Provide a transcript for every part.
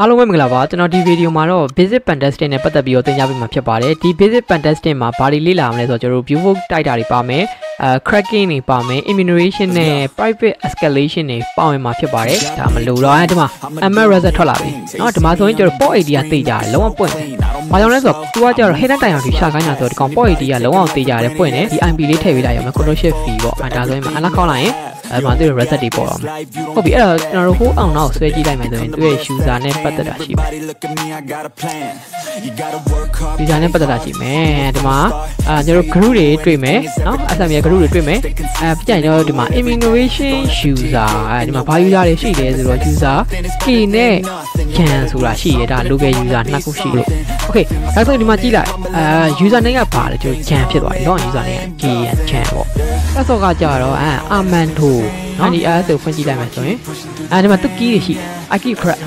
အားလုံးပဲမင်္ဂလာပါကျွန်တော်ဒီဗီဒီယိုမှာတော့ basic fantastic နဲ့ပတ်သက်ပြီးတော့သင်ကြားပေးမှာဖြစ်ပါတယ်ဒီ basic fantastic မှာဘာတွေလေ့လာမလဲဆိုတော့ကျွန်တော် view book တိုက်တာတွေပါမယ်အဲ cracking တွေပါမယ် immunization နဲ့ private escalation တွေပါဝင်မှာဖြစ်ပါတယ်ဒါမလို့တော့အဲဒီမှာ MR result ထွက်လာပြီเนาะဒီမှာဆိုရင်ကျွန်တော် port idea သိကြတယ်လုံးဝပွင့်တယ်ဘာကြောင့်လဲဆိုတော့သူကကျတော့ head တိုင်အောင်ဒီရှာခိုင်းတာဆိုတော့ဒီကောင် port idea လုံးဝသိကြတယ်ပွင့်တယ်ဒီ IP လေးထည့်ပေးလိုက်ရမယ် control shift V ပေါ့အဲဒါဆိုရင်အလားခေါက်လိုက်ရင်အဲ့မှာသူ့ reset တွေပေါ်တော့မှာဟုတ်ပြီအဲ့တော့ကျွန်တော်တို့ဟိုးအောင်နောက်ဆွဲကြည့်လိုက်မယ်ဆိုရင်သူ့ရဲ့ user နဲ့ပတ်သက်တာရှိမယ်ဒီဇိုင်းနဲ့ပတ်သက်တာရှိမယ်ဒီမှာအာကျွန်တော် group တွေတွေ့မယ်နော် SME group တွေတွေ့မယ်အဲပြန်ကျွန်တော်ဒီမှာ innovation user အဲဒီမှာဘာ user တွေရှိတယ်ဆိုတော့ user K နဲ့ can ဆိုတာရှိရတာ local user နှစ်ခုရှိလို့ okay ဒါဆိုဒီမှာကြည့်လိုက်အာ user name ကဘာလဲကျွန်တော် can ဖြစ်သွားပြီเนาะ user name က K and can ပေါ့အဲ့ဆိုကကြတော့အာ Amanto နော်ဒီ as ကိုဖွင့်ကြည့်လိုက်မယ်ဆိုရင်အဲဒီမှာသူ key တွေရှိ Aki crab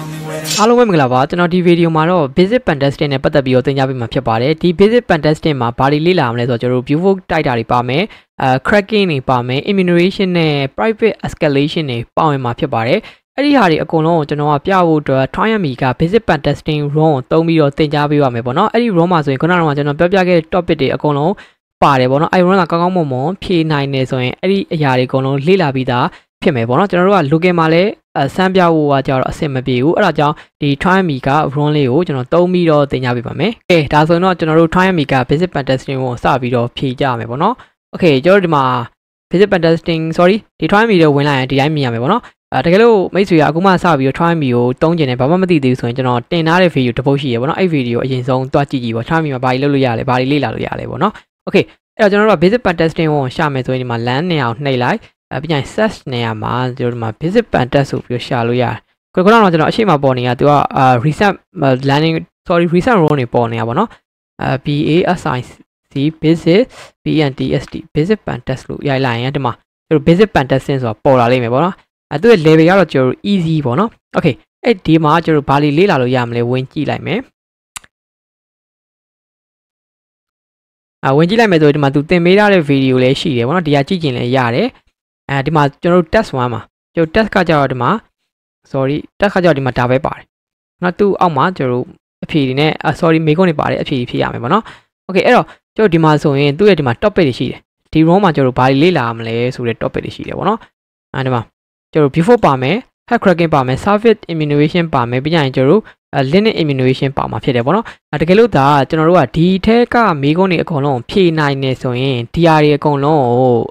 အားလုံးပဲမင်္ဂလာပါကျွန်တော်ဒီဗီဒီယိုမှာတော့ basic pen testing နဲ့ပတ်သက်ပြီးတော့သင်ကြားပေးမှာဖြစ်ပါတယ်ဒီ basic pen testing မှာဘာတွေလေ့လာရမလဲဆိုတော့ကျွန်တော်တို့ view vote တိုက်တာတွေပါမယ်အဲ cracking တွေပါမယ် immunization နဲ့ private escalation တွေပါဝင်မှာဖြစ်ပါတယ်အဲ့ဒီဟာတွေအကုန်လုံးကိုကျွန်တော်ကပြဖို့အတွက် Triami က basic pen testing run ကိုသုံးပြီးတော့သင်ကြားပေးပါမယ်ပေါ့နော်အဲ့ဒီ run မှာဆိုရင်ခုနကကျွန်တော်ပြောပြခဲ့တဲ့ topic တွေအကုန်လုံးပါတယ်ပေါ့နော် iron ကကောင်းကောင်းမွန်မွန်ဖြေနိုင်နေဆိုရင်အဲ့ဒီအရာတွေအကုန်လုံးလေ့လာပြီးသားဖြစ်မယ်ပေါ့နော်ကျွန်တော်တို့က local မှာလည်းဆမ်းပြဖို့ကကြတော့အဆင်မပြေဘူးအဲ့ဒါကြောင့်ဒီ try me က run လေးကိုကျွန်တော်သုံးပြီးတော့သင်ကြပေးပါမယ်โอเคဒါဆိုရင်တော့ကျွန်တော်တို့ try me က basic pentesting ကိုစပြီးတော့ဖြေကြရမယ်ပေါ့နော်โอเคကျွန်တော်ဒီမှာ basic pentesting sorry ဒီ try me တွေဝင်လာရင်ဒီတိုင်းမြင်ရမယ်ပေါ့နော်အဲတကယ်လို့မိတ်ဆွေကအခုမှစပြီးတော့ try me ကိုတုံးကျင်နေဘာမှမသိသေးဘူးဆိုရင်ကျွန်တော်တင်ထားတဲ့ video တစ်ပုဒ်ရှိရပေါ့နော်အဲ့ video အရင်ဆုံးတွားကြည့်ကြည့်ပေါ့ try me မှာဘာတွေလုပ်လို့ရလဲဘာတွေလေ့လာလို့ရလဲပေါ့နော်โอเคအဲ့တော့ကျွန်တော်တို့က basic pentesting ကိုရှာမယ်ဆိုရင်ဒီမှာ LAN နေအောင်နှိပ်လိုက်အဲပြီးရင် search နေရာမှာကျွန်တော်ဒီမှာ basic pantat ဆိုပြီးရှာလို့ရတယ်ခုခုတော့ကျွန်တော်အရှိမပေါ်နေတာသူက reset landing sorry reset row နေပေါ်နေတာပေါ့နော်အဲ BASIC basic PNTST basic pantat လို့ရိုက်လိုက်ရင်ဒီမှာကျွန်တော် basic pantat ဆိုတာပေါ်လာလိမ့်မယ်ပေါ့နော်အဲသူရဲ့ level ကတော့ကျွန်တော် easy ပေါ့နော် okay အဲ့ဒီမှာကျွန်တော်ဘာလီလေးလာလို့ရမလဲဝင်ကြည့်လိုက်မယ်အဝင်ကြည့်လိုက်မယ်ဆိုရင်ဒီမှာသူတင်ပေးထားတဲ့ဗီဒီယိုလည်းရှိတယ်ဗောနော်ဒီဟာကြည့်ကျင်လည်းရတယ်အဲဒီမှာကျွန်တော်တို့ test 1မှာကျွန်တော် test ကကြတော့ဒီမှာ sorry test ကကြတော့ဒီမှာဒါပဲပါတယ်နော်သူ့အောက်မှာကျွန်တော်တို့အဖြေတွေနဲ့ sorry မိကုန်းတွေပါတယ်အဖြေဖြေရမယ်ပေါ့နော် okay အဲ့တော့ကျွန်တော်ဒီမှာဆိုရင်သူ့ရဲ့ဒီမှာ topic တွေရှိတယ်ဒီ row မှာကျွန်တော်တို့ဘာတွေလေ့လာရမလဲဆိုတဲ့ topic တွေရှိတယ်ပေါ့နော်အဲဒီမှာကျွန်တော် before ပါမယ် hack cracking ပါမယ် service immunization ပါမယ်ပြီးရင်ကျွန်တော်တို့ linux immunization ပါမှာဖြစ်တယ်ပေါ့နော်တကယ်လို့ဒါကျွန်တော်တို့ကဒီထဲကမိကုန်းတွေအကုန်လုံးဖြေနိုင်နေဆိုရင် DR တွေအကုန်လုံးကို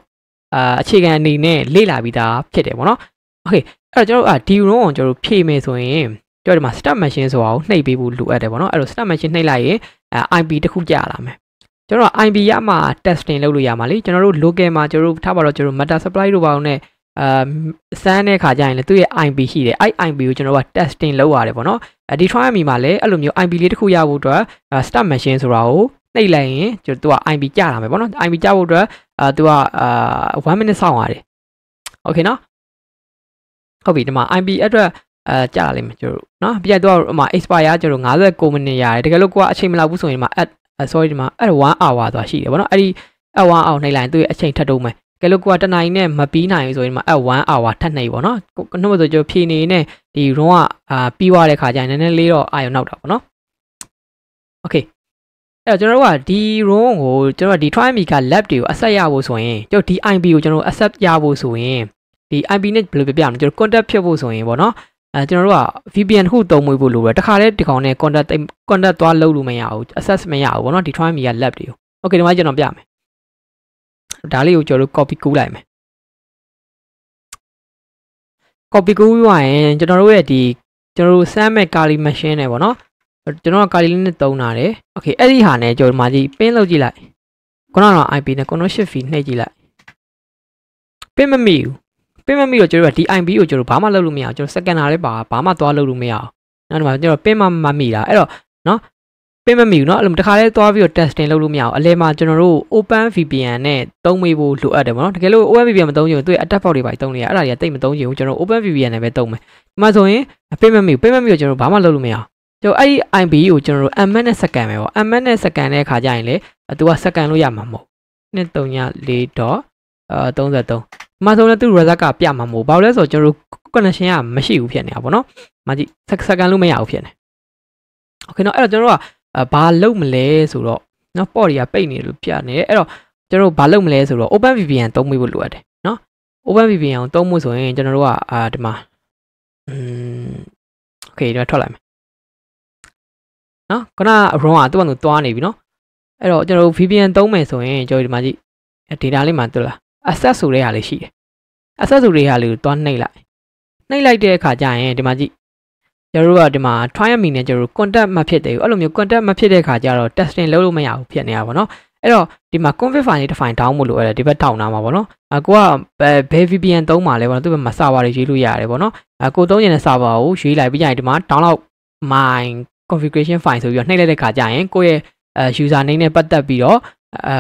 အာအခြေခံအနေနဲ့လေ့လာပြီးသားဖြစ်တယ်ပေါ့နော်โอเคအဲ့တော့ကျွန်တော်တို့ဒီ room ကိုကျွန်တော်တို့ဖြည့်မယ်ဆိုရင်ကြောက်ဒီမှာ step machine ဆိုတာကိုနှိပ်ပေးဖို့လိုအပ်တယ်ပေါ့နော်အဲ့တော့ step machine နှိပ်လိုက်ရင် IP တစ်ခုကြာလာမယ်ကျွန်တော် IP ရမှာ testing လုပ်လို့ရမှာလေကျွန်တော်တို့ local မှာကျွန်တော်တို့ထားပါတော့ကျွန်တော် meta supply တို့ပါအောင်နဲ့အာစမ်းတဲ့ခါကျရင်လေသူ့ရဲ့ IP ရှိတယ်အဲ့ IP ကိုကျွန်တော်က testing လုပ်ရတယ်ပေါ့နော်ဒီ trial မီမှာလည်းအဲ့လိုမျိုး IP လေးတစ်ခုရဖို့အတွက် start machine ဆိုတာကိုနှိပ်လိုက်ရင်ကျွန်တော်သူက IP ကြာလာမယ်ပေါ့နော် IP ကြာဖို့အတွက်အာသူကအာ1 minute စောင့်ရတယ်โอเคနော်ဟုတ်ပြီဒီမှာ IP အတွက်အာကြာလိမ့်မယ်ကျတို့နော်ပြီးရင်တော့ဟိုမှာ expire ကျတို့59မိနစ်ရတယ်တကယ်လို့ကိုကအချိန်မလောက်ဘူးဆိုရင်ဒီမှာ at sorry ဒီမှာ at 1 hour ဆိုတာရှိတယ်ဗောနော်အဲ့ဒီ at 1 hour နှိပ်လိုက်သူ့ရဲ့အချိန်ထပ်တုံးမယ်ကဲလို့ကိုကတနိုင်နဲ့မပြီးနိုင်ဘူးဆိုရင်ဒီမှာ at 1 hour ထပ်နှိပ်ဗောနော်နှုတ်ဆိုကျဖြည်နေနဲ့ဒီ run ကအာပြီးွားတဲ့ခါကျရင်နည်းနည်းလေးတော့အာရုံနောက်တာဗောနော် okay ဲ့တော့ကျွန်တော်တို့ကဒီ room ကိုကျွန်တော်တို့ဒီ try.me က lab တွေကို accept ရဖို့ဆိုရင်ကျွန်တော်ဒီ IP ကိုကျွန်တော် accept ရဖို့ဆိုရင်ဒီ IP နဲ့ဘယ်လိုပြပြမလဲကျွန်တော် contact ဖြစ်ဖို့ဆိုရင်ပေါ့နော်အဲကျွန်တော်တို့က VPN ဟုသုံးမွေးဖို့လိုတယ်တခါတည်းဒီကောင်နဲ့ contact contact သွားလုပ်လို့မရဘူး access မရဘူးပေါ့နော်ဒီ try.me က lab တွေကို okay ဒီမှာကျွန်တော်ပြမယ်ဒါလေးကိုကျွန်တော်တို့ copy ကူးလိုက်မယ် copy ကူးပြီးရင်ကျွန်တော်တို့ရဲ့ဒီကျွန်တော်တို့ SAM နဲ့ Kali machine နဲ့ပေါ့နော်ကျွန်တော်ကကာလီလေးနဲ့တုံးထားတယ်โอเคအဲ့ဒီဟာနဲ့ကျွန်တော်ဒီမှာကြည့်ပင်းလုပ်ကြည့်လိုက်ခုနက IP နဲ့ connection fee နှိပ်ကြည့်လိုက်ပင်းမမိဘူးပင်းမမိတော့ကျွန်တော်ကဒီ IP ကိုကျွန်တော်ဘာမှလုပ်လို့မရအောင်ကျွန်တော် scanner လေးပါဘာမှသွားလုပ်လို့မရအောင်နောက်ဒီမှာကျွန်တော်ပင်းမမမိတာအဲ့တော့နော်ပင်းမမိဘူးเนาะအဲ့လိုတခါလဲသွားပြီးတော့ testing လုပ်လို့မရအောင်အလဲမှာကျွန်တော်တို့ open vpn နဲ့သုံးမိဖို့လိုအပ်တယ်ဗောနော်တကယ်လို့ open vpn မသုံးချင်ဘူးသူရဲ့ attack ပေါက်တွေပါသုံးနေရအဲ့ဒါတွေကတိတ်မသုံးချင်ဘူးကျွန်တော် open vpn နဲ့ပဲသုံးမယ်ဒီမှာဆိုရင်ပင်းမမိဘူးပင်းမမိတော့ကျွန်တော်ဘာမှလုပ်လို့မရအောင်ကျွန်တော်အဲ့ဒီ IB ကိုကျွန်တော်တို့ mm နဲ့စကန်ပဲပေါ့ mm နဲ့စကန်တဲ့အခါကျရင်လေသူကစကန်လို့ရမှာမဟုတ်234.33တော့အာ33မှာဆိုလည်းသူ result ကပြမှာမဟုတ်ဘာလို့လဲဆိုတော့ကျွန်တော်တို့ connection ကမရှိဘူးဖြစ်နေတာပေါ့နော်မကြည့်စကန်လို့မရဘူးဖြစ်နေ Okay เนาะအဲ့တော့ကျွန်တော်တို့ကဘာလုပ်မလဲဆိုတော့เนาะ port တွေကပိတ်နေလို့ပြနေတယ်အဲ့တော့ကျွန်တော်တို့ဘာလုပ်မလဲဆိုတော့ open vpn သုံးမိဖို့လိုအပ်တယ်เนาะ open vpn ကိုသုံးဖို့ဆိုရင်ကျွန်တော်တို့ကအာဒီမှာอืม okay ဒီမှာထွက်လိုက်မယ်နော်ခုနက round ကသူ့ဘာလို့သွားနေပြီနော်အဲ့တော့ကျွန်တော်တို့ VPN သုံးမယ်ဆိုရင်ကျွန်တော်ဒီမှာကြည့် data လေးမှာတွေ့လား access ဆိုတဲ့ဟာလေးရှိတယ် access ဆိုတဲ့ဟာလေးကိုသွားနှိပ်လိုက်နှိပ်လိုက်တဲ့အခါကျရင်ဒီမှာကြည့်ကျွန်တော်တို့ကဒီမှာ trial me နဲ့ကျွန်တော်တို့ contact မဖြစ်သေးဘူးအဲ့လိုမျိုး contact မဖြစ်တဲ့အခါကျတော့ testing လုပ်လို့မရဘူးဖြစ်နေတာပေါ့နော်အဲ့တော့ဒီမှာ config file လေး define down မို့လို့အဲ့ဒါဒီဘက်ထောင်ထားမှာပေါ့နော်အကိုကဘယ် VPN သုံးမှာလဲပေါ့နော်သူ့ဘက်မှာ server တွေရွေးလို့ရတယ်ပေါ့နော်အကိုသုံးနေတဲ့ server ကိုရွေးလိုက်ပြီးရင်ဒီမှာ download my configuration file ဆိုပြီးတော့နှိပ်လိုက်တဲ့ခါကျရင်ကိုယ့်ရဲ့အဲ user name နဲ့ပတ်သက်ပြီးတော့အဲ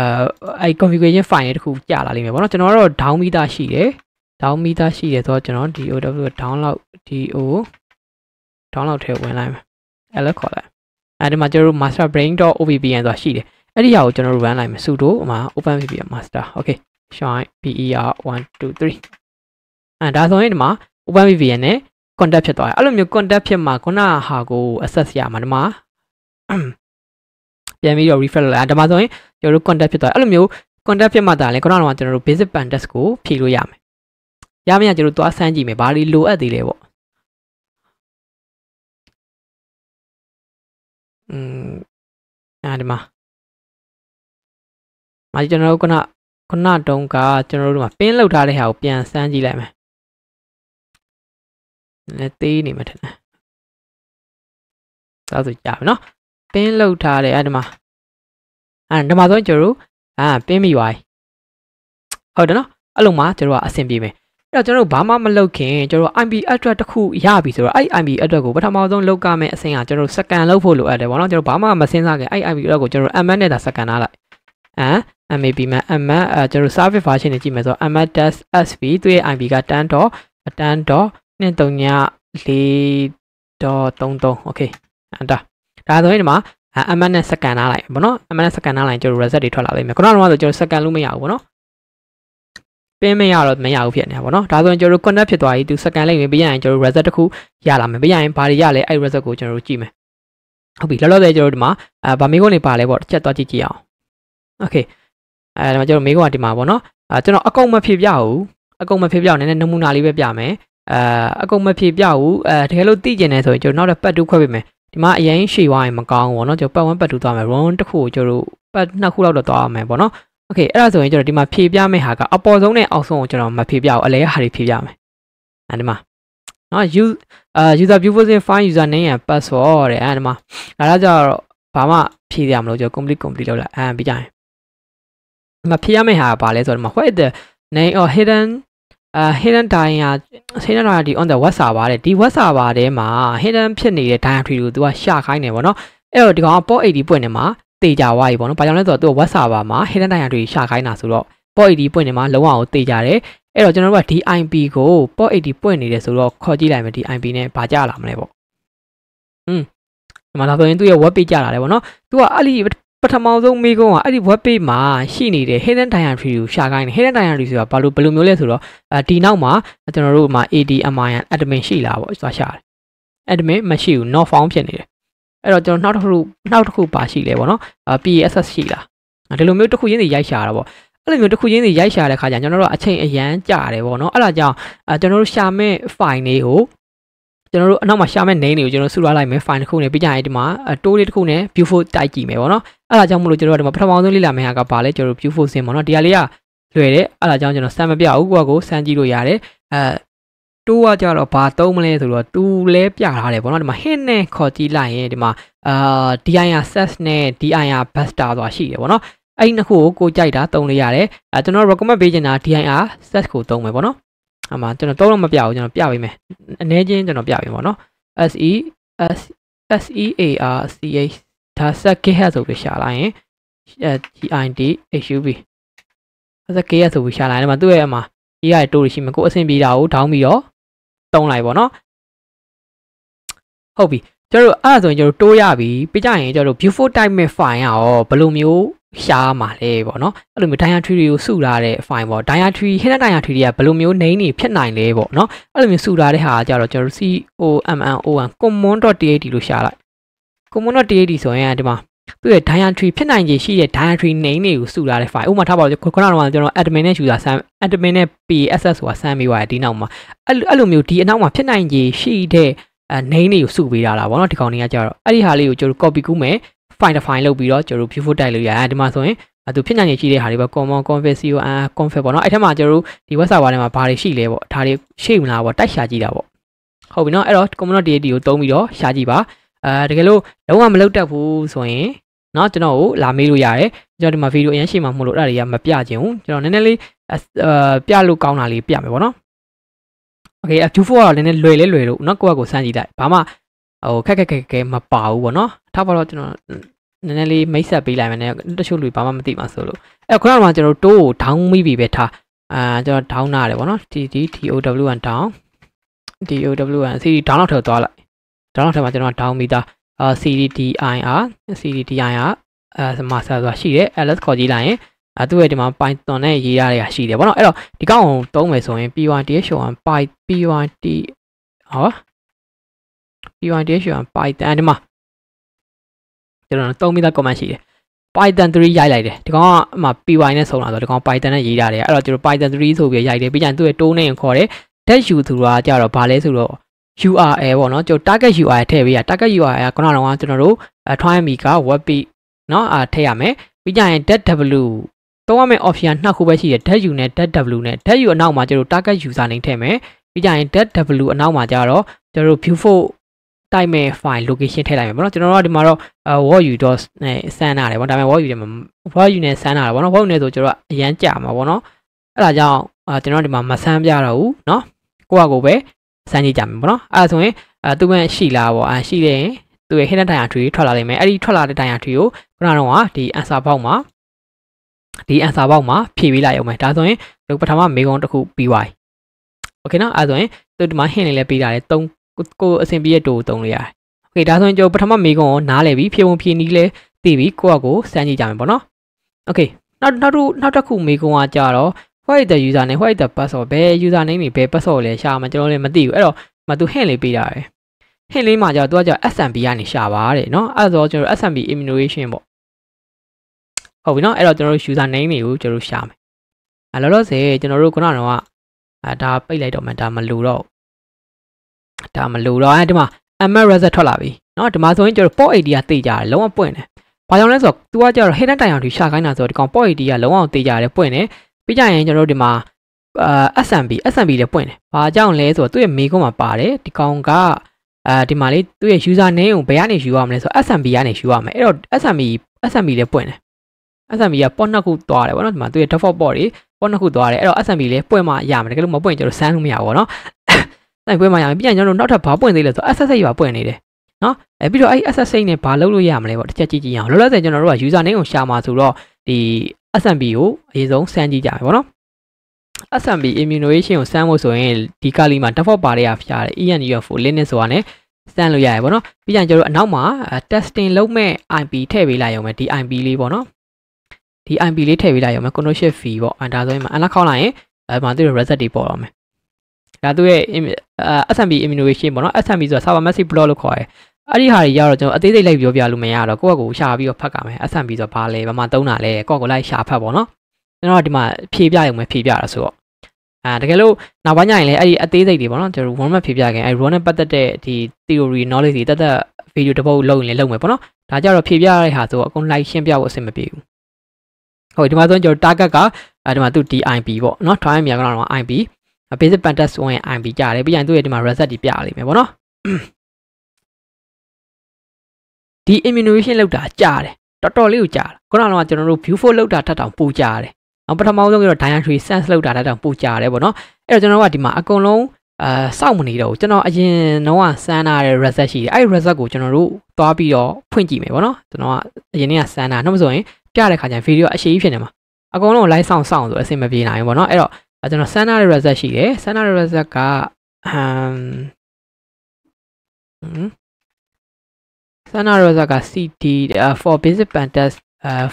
အဲ့ configuration file တွေတခုကြာလာလိမ့်မယ်ပေါ့နော်ကျွန်တော်ကတော့ down meter ရှိတယ် down meter ရှိတယ်ဆိုတော့ကျွန်တော် DOW download DO download ထဲဝင်လိုက်မယ်အဲ့လိုခေါ်လိုက်အဲ့ဒီမှာကျွန်တော် master brain.ovpn ဆိုတာရှိတယ်အဲ့ဒီဟာကိုကျွန်တော် run လိုက်မယ် sudo ဟိုမှာ openvpn master okay shine per 1 2 3အဲ့ဒါဆိုရင်ဒီမှာ openvpn နဲ့ contact ဖြစ်သွားတယ်အဲ့လိုမျိုး contact ဖြစ်မှာခုနဟာကို access ရမှာဒီမှာပြန်ပြီးတော့ refresh လုပ်လာဒါမှဆိုရင်ကျွန်တော်တို့ contact ဖြစ်သွားတယ်အဲ့လိုမျိုး contact ဖြစ်မှသာလဲခုနကတော့ကျွန်တော်တို့ basic pandas ကိုဖြည့်လို့ရမယ်ရမရကျွန်တော်တို့သွားဆန်းကြည့်မယ်ဘာတွေလိုအပ်သေးလဲပေါ့อืมအဲဒီမှာမာကျွန်တော်တို့ခုနခုနတုန်းကကျွန်တော်တို့မှာပင်းလောက်ထားတဲ့ဟာကိုပြန်ဆန်းကြည့်လိုက်မယ်နည်းသေးနေမှထင်တယ်ဒါဆိုကြာပြီနော်ပင်းလောက်ထားတယ်အဲ့ဒီမှာအဲ့ဒီမှာဆိုကျွန်တော်တို့အာပင်းမိပါပြီဟုတ်တယ်နော်အဲ့လိုမှကျွန်တော်ကအဆင်ပြေမယ်အဲ့တော့ကျွန်တော်တို့ဘာမှမလုပ်ခင်ကျွန်တော် IP address တစ်ခုရပြီဆိုတော့အဲ့ IP address ကိုပထမဆုံးလောက်ကမယ့်အဆင့်ကကျွန်တော်တို့စကန်လောက်ဖို့လိုအပ်တယ်ဗောနော်ကျွန်တော်ဘာမှမစဉ်းစားခင်အဲ့ IP address ကိုကျွန်တော် MS နဲ့သာစကန်ထားလိုက်ဟမ် MAP မှာ MS အဲကျွန်တော် service version နဲ့ကြည့်မယ်ဆိုတော့ MS-SV သူ့ရဲ့ IP က10.10.10 239 4.33 okay enter ဒါဆိုရင်ဒီမှာ mm နဲ့ second နားလိုက်ပေါ့နော် mm နဲ့ second နားလိုက်ကျတော့ result တွေထွက်လာလိမ့်မယ်ခုနကတော့ဆိုကျတော့ second လို့မရဘူးပေါ့နော်ပင်းမရတော့မရဘူးဖြစ်နေတာပေါ့နော်ဒါဆိုရင်ကျတော့ connect ဖြစ်သွားပြီသူ second လိုက်ပြီပြီးရရင်ကျတော့ result တစ်ခုရလာမယ်ပြီးရရင်ဘာတွေရလဲအဲ့ result ကိုကျွန်တော်တို့ကြည့်မယ်ဟုတ်ပြီလောလောဆယ်ကျတော့ဒီမှာအဲဗာမေးခွန်းတွေပါလဲပေါ့တစ်ချက်သွားကြည့်ကြည့်အောင် okay အဲဒါမှကျတော့မေးခွန်းကဒီမှာပေါ့နော်အဲကျွန်တော်အကုန်မဖြည့်ပြဘူးအကုန်မဖြည့်ပြအောင်နည်းနည်းနမူနာလေးပဲပြမယ်အာအကုန်မဖြေပြဘူးအဲတကယ်လို့သိကျင်နေဆိုရင်ကျွန်တော်နောက်တစ်ပတ်တူးခွဲပေးမယ်ဒီမှာအရင်ရှေ့ဝိုင်းမကောင်းဘူးပေါ့နော်ကျွန်တော်ပတ်ဝန်းပတ်တူးသွားမယ် round တစ်ခုကိုကျွန်တော်ပတ်နှစ်ခုလောက်တော့သွားမယ်ပေါ့နော်โอเคအဲ့ဒါဆိုရင်ကျွန်တော်ဒီမှာဖြေပြမယ့်ဟာကအပေါ်ဆုံးနဲ့အောက်ဆုံးကိုကျွန်တော်မဖြေပြဘူးအလဲဟာတွေဖြေပြမယ်အဲဒီမှာနော် use အာ user view version file user name and password တဲ့အဲဒီမှာဒါတော့ကျတော့ဘာမှဖြေရမလို့ကျွန်တော် complete complete လုပ်လိုက်အဲပြီးကြရင်ဒီမှာဖြေရမယ့်ဟာကဘာလဲဆိုတော့ဒီမှာ what the name or hidden အာ hidden dyn ဟာ hidden dyn ဒီ on the web server တဲ့ဒီ web server ထဲမှာ hidden ဖြစ်နေတဲ့ dyn tree ကိုသူကရှာခိုင်းတယ်ဗောနော်အဲ့တော့ဒီကောင်က port id ပွင့်နေမှာတေချာဝါကြီးဗောနော်ဘာကြောင့်လဲဆိုတော့သူက web server မှာ hidden dyn tree ရှာခိုင်းတာဆိုတော့ port id ပွင့်နေမှာလုံးဝကိုတေချာတယ်အဲ့တော့ကျွန်တော်တို့ကဒီ IP ကို port id ပွင့်နေတယ်ဆိုတော့ခေါ်ကြည့်လိုက်မယ်ဒီ IP နဲ့ဘာကြလာမလဲဗောอืมဒီမှာဒါဆိုရင်သူ့ရဲ့ web page ကြလာတယ်ဗောနော်သူကအဲ့ဒီပထမဆုံးမိကုန်းကအဲ့ဒီ web page မှာရှိနေတဲ့ hidden directory ကိုရှာခိုင်းတယ် hidden directory ဆိုတာဘာလို့ဘယ်လိုမျိုးလဲဆိုတော့ဒီနောက်မှာကျွန်တော်တို့မှာ admin admin ရှိလားပေါ့ဆိုတာရှာတယ် admin မရှိဘူး not found ဖြစ်နေတယ်အဲ့တော့ကျွန်တော်နောက်တစ်ခုနောက်တစ်ခုပါရှိလဲပေါ့နော် PSS ရှိလားဒီလိုမျိုးတစ်ခုချင်းစီရိုက်ရှာတာပေါ့အဲ့လိုမျိုးတစ်ခုချင်းစီရိုက်ရှာတဲ့ခါကျကျွန်တော်တို့အချိန်အရန်ကြာတယ်ပေါ့နော်အဲ့ဒါကြောင့်ကျွန်တော်တို့ရှာမဲ့ file တွေကိုကျွန်တော်တို့အနောက်မှာရှာမဲ့ name တွေကိုကျွန်တော်စုရလိုက်မယ် file တစ်ခုနဲ့ပြီးကြရင်ဒီမှာ tool တစ်ခုနဲ့ beautiful တိုက်ကြည့်မယ်ပေါ့နော်အဲ့ဒါကြောင့်မလို့ကျွန်တော်တို့ဒီမှာပထမဆုံးလေ့လာမယ့်ဟာကဘာလဲကျွန်တော်တို့ view forcing ပေါ့နော်ဒီဟာလေးကလွယ်တယ်အဲ့ဒါကြောင့်ကျွန်တော်စမ်းမပြဘူးကိုကကိုစမ်းကြည့်လို့ရတယ်အဲ2ကကြတော့ဘာသုံးမလဲဆိုတော့သူလဲပြထားတယ်ပေါ့နော်ဒီမှာ hint နဲ့ခေါ်ကြည့်လိုက်ရင်ဒီမှာအာ dir search နဲ့ dir buster ဆိုတာရှိတယ်ပေါ့နော်အဲ့ဒီနှစ်ခုကိုကိုကြိုက်တာသုံးလို့ရတယ်အဲကျွန်တော် recommend ပေးချင်တာ dir search ကိုသုံးမယ်ပေါ့နော်အမှကျွန်တော်သုံးလို့မပြဘူးကျွန်တော်ပြပေးမယ်အနည်းချင်းကျွန်တော်ပြပေးမယ်ပေါ့နော် se s s e a r c h ဒါ set kh ဆိုပြီးရှာလိုက်ရင် gid hub ဆက် kh ဆိုပြီးရှာလိုက်တယ်မှာသူ့ရဲ့အမှာ ai တိုးရှိမှာကိုအဆင်ပြေတာကိုဒေါင်းပြီးတော့တုံးလိုက်ပေါ့နော်ဟုတ်ပြီကျတို့အဲ့ဒါဆိုရင်ကျတို့တိုးရပြီပြကြရင်ကျတို့ view for type မဲ့ file ရောဘယ်လိုမျိုး ရှားမှာလဲပေါ့နော်အဲ့လိုမျိုး dia tree တွေကိုစုထားတဲ့ file ပေါ့ dia tree ဟင်းတဲ့ dia tree တွေကဘယ်လိုမျိုး name တွေဖြစ်နိုင်လဲပေါ့နော်အဲ့လိုမျိုးစုထားတဲ့ဟာကျတော့ကျတို့ COMMON common.tat လို့ရှားလိုက် component td ဆိုရင်ဒီမှာသူ့ရဲ့ diantry ဖြစ်နိုင်ခြေရှိတဲ့ diantry name တွေကိုစုထားတဲ့ file ဥပမာထားပါတော့ခုနကတော့ကျွန်တော် admin နဲ့ယူတာဆမ်း admin နဲ့ pss ဆိုတာဆမ်းပေးပါတယ်ဒီနောက်မှာအဲ့လိုမျိုးဒီအနောက်မှာဖြစ်နိုင်ခြေရှိတဲ့အဲ name တွေကိုစုပေးထားတာပေါ့နော်ဒီကောင်တွေကကြတော့အဲ့ဒီဟာလေးကိုကျွန်တော် copy ကူးမယ် file တစ် file လုပ်ပြီးတော့ကျွန်တော် view file တိုက်လို့ရတယ်ဒီမှာဆိုရင်အတူဖြစ်နိုင်ရရှိတဲ့ဟာတွေပဲ common config co config ပေါ့နော်အဲ့ထက်မှာကျွန်တော်တို့ဒီ web server ထဲမှာဘာတွေရှိလဲပေါ့ဒါတွေရှိမလားပေါ့တိုက်ရှာကြည့်တာပေါ့ဟုတ်ပြီနော်အဲ့တော့ community ကိုတုံးပြီးတော့ရှာကြည့်ပါအာတကယ်လို့လုံးဝမလုပ်တတ်ဘူးဆိုရင်เนาะကျွန်တော်ကိုလာမေးလို့ရတယ်ကျွန်တော်ဒီမှာဗီဒီယိုအရင်ရှိမှမဟုတ်လို့အဲ့ဒါတွေကမပြခြင်းဘူးကျွန်တော်နည်းနည်းလေးအာပြလို့ကောင်းတာလေးပြမယ်ပေါ့နော်โอเค F24 ကတော့နည်းနည်းလွယ်လဲလွယ်လို့เนาะကိုယ့်ကိုစမ်းကြည့်လိုက်ဘာမှဟိုခက်ခက်ခက်ခက်မပါဘူးပေါ့နော်ထားပါတော့ကျွန်တော်နည်းနည်းလေးမိတ်ဆက်ပေးလိုက်မယ်ねတချို့လူဘာမှမသိမှာဆိုလို့အဲ့ခုနကမှကျွန်တော်တိုးကို down မိပြီပဲထားအာကျွန်တော် down နာတယ်ပေါ့နော် TD TOW1 down TOW1 CD down လောက်ထည့်သွားလိုက်ဒါနောက်ထပ်မှာကျွန်တော်ဒေါင်းမီတာ CDDIR CDDIR အဲမှာဆက်သွားရှိတယ် ls ခေါ်ကြည့်လိုက်ရင်အဲသူ့ရဲ့ဒီမှာ python နဲ့ရေးရတာရှိတယ်ဗောနော်အဲ့တော့ဒီကောင်ကိုသုံးမယ်ဆိုရင် python pyt ဟော python python ဒီမှာကျွန်တော်သုံးမိသား comment ရှိတယ် python 3ရိုက်လိုက်တယ်ဒီကောင်ကအမှ py နဲ့ဆုံးလာဆိုဒီကောင် python နဲ့ရေးတာတွေအဲ့တော့ကျွန်တော် python 3ဆိုပြီးရိုက်တယ်ပြီးကြရင်သူ့ရဲ့ tone နဲ့ခေါ်တယ် dash u သူကကြတော့ဘာလဲဆိုတော့ URL ပေါ့နော်ကျွန်တော် target URL ထည့်ပေးရ target URL ကခုနကတော့ကျွန်တော်တို့ tryme က web page เนาะအာထည့်ရမယ်ပြီးကြရင် .w သုံးရမယ့် option နှစ်ခုပဲရှိတယ် .u နဲ့ .w နဲ့ .u အနောက်မှာကျွန်တော် target user name ထည့်မယ်ပြီးကြရင် .w အနောက်မှာကျတော့ကျွန်တော်တို့ view for တိုက်မဲ့ file location ထည့်လိုက်မယ်ပေါ့နော်ကျွန်တော်တို့ကဒီမှာတော့ word.u နဲ့စမ်းရတယ်ပေါ့ဒါပေမဲ့ word.u နဲ့ word.u နဲ့စမ်းတာပေါ့နော် word.u နဲ့ဆိုကျွန်တော်ကအရန်ကြာမှာပေါ့နော်အဲ့ဒါကြောင့်ကျွန်တော်ဒီမှာမစမ်းပြတော့ဘူးเนาะကိုယ့်အကိုပဲစမ်းကြည့်ကြမယ်ပေါ့နော်အဲ့ဒါဆိုရင်အဲသူ့ဘက်ရှိလားပေါ့အဲရှိတယ်ရင်သူ့ရဲ့ hidden diagram tree ထွက်လာလိမ့်မယ်အဲ့ဒီထွက်လာတဲ့ diagram tree ကိုခုနကတော့ဒီ answer box မှာဒီ answer box မှာဖြည့်ပေးလိုက်အောင်မယ်ဒါဆိုရင်သူပထမမေးခွန်းတစ်ခုပြီးသွားပြီโอเคနော်အဲ့ဒါဆိုရင်သူဒီမှာ hint လေးလည်းပေးတာလေ3ကိုအဆင်ပြေတဲ့ tool သုံးလေးရတယ်โอเคဒါဆိုရင်ကျွန်တော်ပထမမေးခွန်းကိုနားလည်ပြီးဖြည့်ဝင်ဖြည့်နီးလဲသိပြီးကိုယ့်အကိုစမ်းကြည့်ကြမယ်ပေါ့နော်โอเคနောက်နောက်တစ်နောက်တစ်ခုမေးခွန်းကကြတော့ white the user နဲ့ white the password ဘယ် user name တွေဘယ် password လဲရှာမှကျွန်တော်လည်းမသိဘူးအဲ့တော့မသူ hint လေးပေးတာပဲ hint လေးမှာကျတော့သူကကျ SMB ကနေရှာပါတဲ့เนาะအဲ့တော့ကျွန်တော် SMB immunization ပေါ့ဟုတ်ပြီเนาะအဲ့တော့ကျွန်တော်တို့ user name တွေကိုကျွန်တော်ရှာမယ်အလောလောဆယ်ကျွန်တော်တို့ခုနကတော့အဒါပိတ်လိုက်တော့မှဒါမလိုတော့ဒါမလိုတော့အဲဒီမှာ ML result ထွက်လာပြီเนาะဒီမှာဆိုရင်ကျွန်တော် port ID ကသိကြတယ်လုံးဝပွင့်တယ်ဘာကြောင့်လဲဆိုတော့ तू ကကျတော့ hidden တိုင်အောင်သူရှာခိုင်းတာဆိုတော့ဒီကောင် port ID ကလုံးဝသိကြတယ်ပွင့်တယ်ပြီးကြရင်ကျွန်တော်တို့ဒီမှာအာ SMB SMB လည်းပွင့်တယ်။ဘာကြောင့်လဲဆိုတော့သူ့ရဲ့မေကွန်းမှာပါတယ်ဒီကောင်ကအဲဒီမှာလေသူ့ရဲ့ user name ကိုဘယ်ကနေယူရမလဲဆိုတော့ SMB ကနေယူရမယ်။အဲ့တော့ SMB SMB လည်းပွင့်တယ်။ SMB ကပေါ့နှစ်ခုသွားတယ်ဗောနော်ဒီမှာသူ့ရဲ့ default ပေါ့တွေပေါ့နှစ်ခုသွားတယ်။အဲ့တော့ SMB လည်းပွင့်မှရမယ်။တကယ်လို့မပွင့်ကျွန်တော်စမ်းလို့မရဘူးဗောနော်။အဲ့ပွင့်မှရမယ်။ပြန်ကျွန်တော်နောက်ထပ်ဘာပွင့်သေးလဲဆိုတော့ SSH ပါပွင့်နေတယ်။နော်။အဲပြီးတော့အဲ့ SSH နဲ့ဘာလုပ်လို့ရမလဲဗောတစ်ချက်ကြည့်ကြည့်အောင်။လောလောဆယ်ကျွန်တော်တို့က user name ကိုရှာမှာဆိုတော့ဒီ S&P ကိုအရင်ဆုံးစမ်းကြည့်ကြရပါတော့ S&P immunization ကိုစမ်းဖို့ဆိုရင်ဒီကလီမှာ default ပါတဲ့အဖျားတယ် ENUF Linux ဆိုတာ ਨੇ စမ်းလို့ရရပါတော့ပြီးကြရင်ကျွန်တော်တို့အနောက်မှာ testing လုပ်မဲ့ IP ထည့်ပေးလိုက်ရုံပဲဒီ IP လေးပေါ့နော်ဒီ IP လေးထည့်ပေးလိုက်ရုံပဲ connection fee ပေါ့အဲဒါဆိုရင်အနောက်ခေါက်လိုက်ရင်အဲမှာသူ့ reset တွေပေါ်တော့မယ်ဒါသူ့ရဲ့ S&P immunization ပေါ့နော် S&P ဆိုတာ server message block လို့ခေါ်တယ်အဲ့ဒီဟာတွေရတော့ကျွန်တော်အသေးစိတ်လိုက်ပြောပြလို့မရတော့ကိုယ့်ကိုရှာပြီးတော့ဖတ်ကြမယ်အဆန်ပြီးတော့ဘာလဲဘာမှသုံးတာလဲကိုယ့်ကိုလိုက်ရှာဖတ်ပေါ့နော်ကျွန်တော်ဒီမှာဖြည့်ပြရုံပဲဖြည့်ပြတာဆိုတော့အဲတကယ်လို့နောက်ပိုင်းညရင်လည်းအဲ့ဒီအသေးစိတ်တွေပေါ့နော်ကျွန်တော် warm up ဖြည့်ပြခင်အဲ့ raw နဲ့ပတ်သက်တဲ့ဒီ theory knowledge တွေတက်တက် video တစ်ပုဒ်လုပ်ရင်လည်းလုပ်မယ်ပေါ့နော်ဒါကြတော့ဖြည့်ပြရတဲ့ဟာဆိုတော့အကုန်လိုက်ရှင်းပြဖို့အဆင်မပြေဘူးဟုတ်ဒီမှာဆိုကျွန်တော် target ကအဲဒီမှာသူ DIP ပေါ့နော် try မြန်ကတော့ IP basic pentest 1 IP ကြားတယ်ပြီးရင်သူ့ရဲ့ဒီမှာ reset တွေပြရလိမ့်မယ်ပေါ့နော်ဒီ immunization လောက်တာကြာတယ်တော်တော်လေးကိုကြာတာခုနကတော့ကျွန်တော်တို့ view 4လောက်တာထပ်တောင်ပိုကြာတယ်နောက်ပထမဆုံးကတော့ dian tree sense လောက်တာထပ်တောင်ပိုကြာတယ်ပေါ့နော်အဲ့တော့ကျွန်တော်ကဒီမှာအကုန်လုံးအာစောင့်မနေတော့ဘူးကျွန်တော်အရင်တော့ဆန်းထားတဲ့ reset ရှိတယ်အဲ့ဒီ reset ကိုကျွန်တော်တို့သွားပြီးတော့ဖွင့်ကြည့်မယ်ပေါ့နော်ကျွန်တော်ကအရင်ကဆန်းထားနှုတ်ဆိုရင်ပြတဲ့ခါကျရင်ဗီဒီယိုအရှိကြီးဖြစ်နေမှာအကုန်လုံး live စောင့်စောင့်ဆိုအဆင်မပြေနိုင်ဘူးပေါ့နော်အဲ့တော့ကျွန်တော်ဆန်းထားတဲ့ reset ရှိတယ်ဆန်းထားတဲ့ reset ကဟမ် Santa Rosa က CD for basic pan test